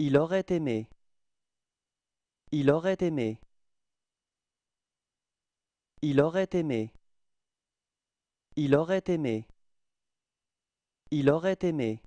Il aurait aimé. Il aurait aimé. Il aurait aimé. Il aurait aimé. Il aurait aimé.